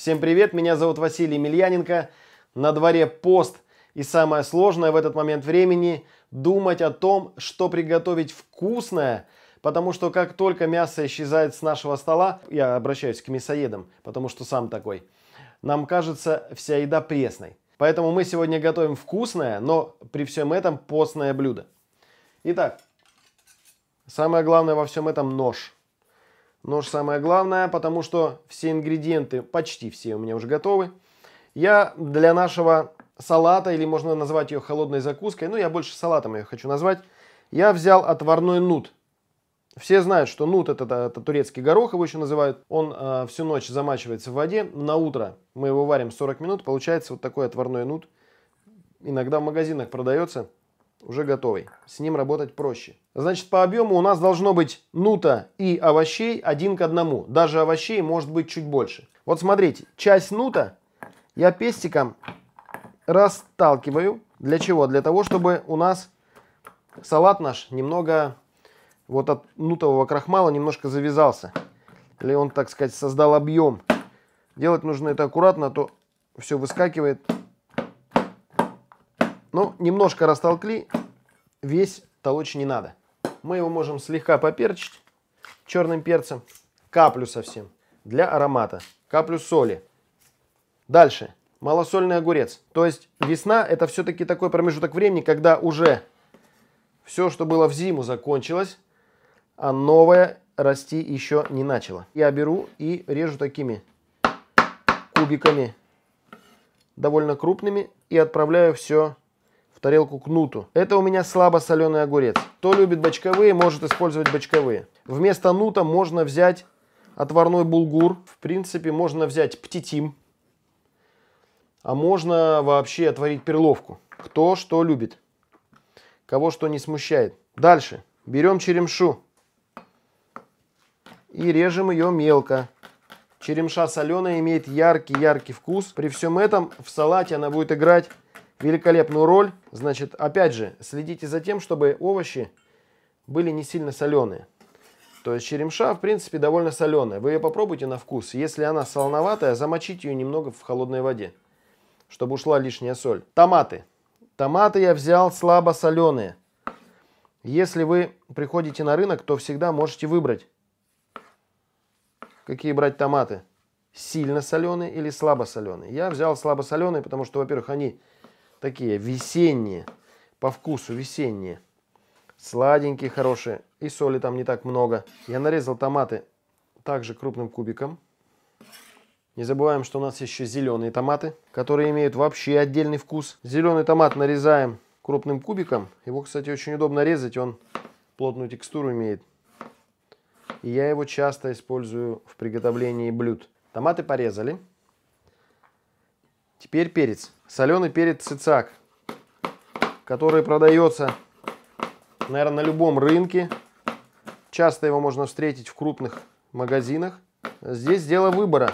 Всем привет, меня зовут Василий Емельяненко. На дворе пост, и самое сложное в этот момент времени – думать о том, что приготовить вкусное, потому что как только мясо исчезает с нашего стола, я обращаюсь к мясоедам, потому что сам такой, нам кажется вся еда пресной. Поэтому мы сегодня готовим вкусное, но при всем этом постное блюдо. Итак, самое главное во всем этом нож – Нож самое главное, потому что все ингредиенты, почти все у меня уже готовы. Я для нашего салата, или можно назвать ее холодной закуской, ну я больше салатом ее хочу назвать, я взял отварной нут. Все знают, что нут это, это, это турецкий горох, его еще называют. Он э, всю ночь замачивается в воде. На утро мы его варим 40 минут, получается вот такой отварной нут. Иногда в магазинах продается уже готовый. С ним работать проще. Значит, по объему у нас должно быть нута и овощей один к одному. Даже овощей может быть чуть больше. Вот смотрите, часть нута я пестиком расталкиваю. Для чего? Для того, чтобы у нас салат наш немного вот от нутового крахмала немножко завязался. Или он, так сказать, создал объем. Делать нужно это аккуратно, а то все выскакивает ну, немножко растолкли, весь толочь не надо. Мы его можем слегка поперчить черным перцем, каплю совсем, для аромата, каплю соли. Дальше, малосольный огурец. То есть весна это все-таки такой промежуток времени, когда уже все, что было в зиму, закончилось, а новое расти еще не начало. Я беру и режу такими кубиками, довольно крупными, и отправляю все тарелку кнуту. Это у меня слабо соленый огурец. Кто любит бочковые, может использовать бочковые. Вместо нута можно взять отварной булгур. В принципе, можно взять птитим. А можно вообще отварить перловку. Кто что любит. Кого что не смущает. Дальше. Берем черемшу. И режем ее мелко. Черемша соленая имеет яркий-яркий вкус. При всем этом в салате она будет играть великолепную роль. Значит, опять же, следите за тем, чтобы овощи были не сильно соленые. То есть черемша, в принципе, довольно соленая. Вы ее попробуйте на вкус. Если она солоноватая, замочите ее немного в холодной воде, чтобы ушла лишняя соль. Томаты. Томаты я взял слабо соленые. Если вы приходите на рынок, то всегда можете выбрать, какие брать томаты. Сильно соленые или слабо соленые. Я взял слабо соленые, потому что, во-первых, они такие весенние, по вкусу весенние. Сладенькие, хорошие. И соли там не так много. Я нарезал томаты также крупным кубиком. Не забываем, что у нас еще зеленые томаты, которые имеют вообще отдельный вкус. Зеленый томат нарезаем крупным кубиком. Его, кстати, очень удобно резать, он плотную текстуру имеет. И я его часто использую в приготовлении блюд. Томаты порезали. Теперь перец. Соленый перец цицак, который продается, наверное, на любом рынке. Часто его можно встретить в крупных магазинах. Здесь дело выбора.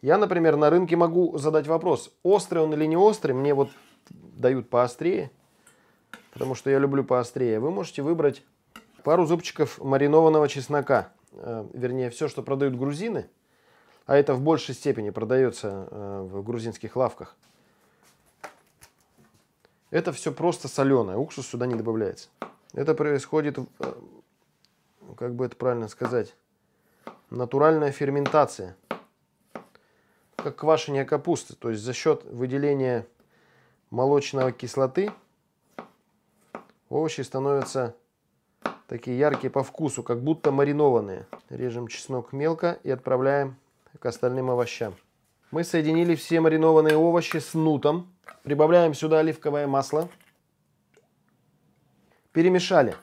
Я, например, на рынке могу задать вопрос, острый он или не острый. Мне вот дают поострее, потому что я люблю поострее. Вы можете выбрать пару зубчиков маринованного чеснока. Э, вернее, все, что продают грузины – а это в большей степени продается э, в грузинских лавках. Это все просто соленое, уксус сюда не добавляется. Это происходит, э, как бы это правильно сказать, натуральная ферментация, как квашение капусты, то есть за счет выделения молочной кислоты овощи становятся такие яркие по вкусу, как будто маринованные. Режем чеснок мелко и отправляем к остальным овощам. Мы соединили все маринованные овощи с нутом. Прибавляем сюда оливковое масло. Перемешали.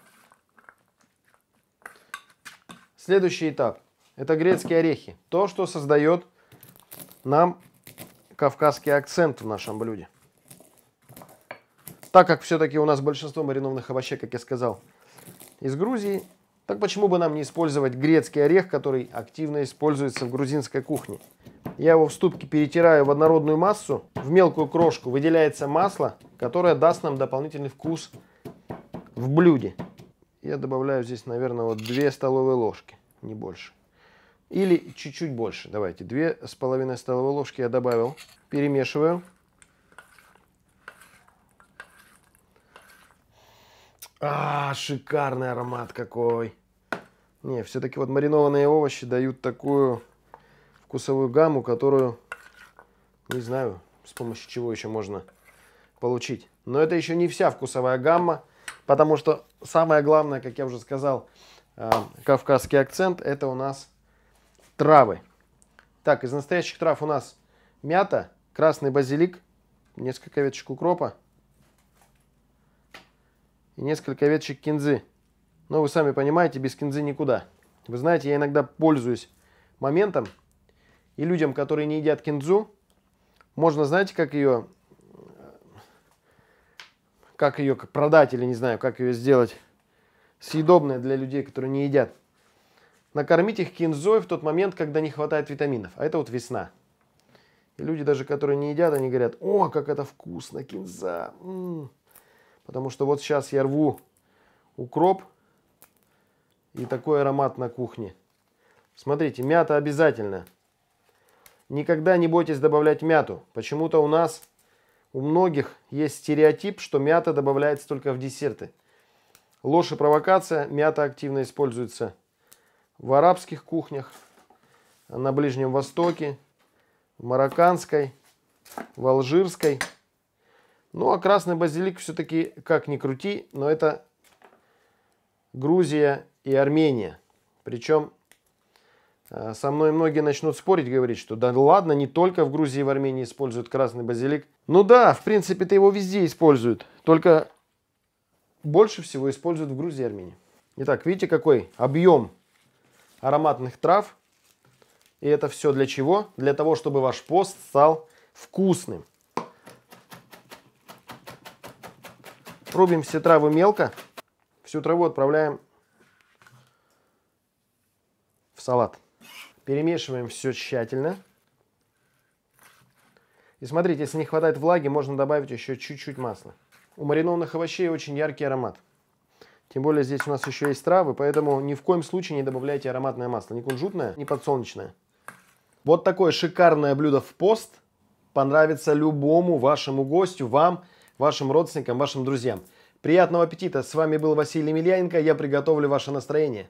Следующий этап. Это грецкие орехи. То, что создает нам кавказский акцент в нашем блюде. Так как все-таки у нас большинство маринованных овощей, как я сказал, из Грузии, так почему бы нам не использовать грецкий орех, который активно используется в грузинской кухне? Я его в ступке перетираю в однородную массу, в мелкую крошку выделяется масло, которое даст нам дополнительный вкус в блюде. Я добавляю здесь, наверное, вот 2 столовые ложки, не больше. Или чуть-чуть больше, давайте, 2,5 столовые ложки я добавил. Перемешиваю. А, шикарный аромат какой. Не, все-таки вот маринованные овощи дают такую вкусовую гамму, которую, не знаю, с помощью чего еще можно получить. Но это еще не вся вкусовая гамма, потому что самое главное, как я уже сказал, а, кавказский акцент, это у нас травы. Так, из настоящих трав у нас мята, красный базилик, несколько веточек укропа, и несколько веточек кинзы. Но вы сами понимаете, без кинзы никуда. Вы знаете, я иногда пользуюсь моментом, и людям, которые не едят кинзу, можно, знаете, как ее, как ее как продать или не знаю, как ее сделать съедобной для людей, которые не едят. Накормить их кинзой в тот момент, когда не хватает витаминов. А это вот весна. И люди даже, которые не едят, они говорят, о, как это вкусно, кинза. М -м -м. Потому что вот сейчас я рву укроп и такой аромат на кухне. Смотрите, мята обязательно. Никогда не бойтесь добавлять мяту. Почему-то у нас, у многих есть стереотип, что мята добавляется только в десерты. Ложь и провокация. Мята активно используется в арабских кухнях, на Ближнем Востоке, в марокканской, в алжирской. Ну, а красный базилик все-таки, как ни крути, но это Грузия и Армения. Причем э, со мной многие начнут спорить, говорить, что да ладно, не только в Грузии и в Армении используют красный базилик. Ну да, в принципе-то его везде используют, только больше всего используют в Грузии и Армении. Итак, видите, какой объем ароматных трав. И это все для чего? Для того, чтобы ваш пост стал вкусным. рубим все травы мелко. Всю траву отправляем в салат. Перемешиваем все тщательно. И смотрите, если не хватает влаги, можно добавить еще чуть-чуть масла. У маринованных овощей очень яркий аромат. Тем более здесь у нас еще есть травы, поэтому ни в коем случае не добавляйте ароматное масло. Ни кунжутное, ни подсолнечное. Вот такое шикарное блюдо в пост понравится любому вашему гостю, вам – вашим родственникам, вашим друзьям. Приятного аппетита! С вами был Василий Емельяненко. Я приготовлю ваше настроение.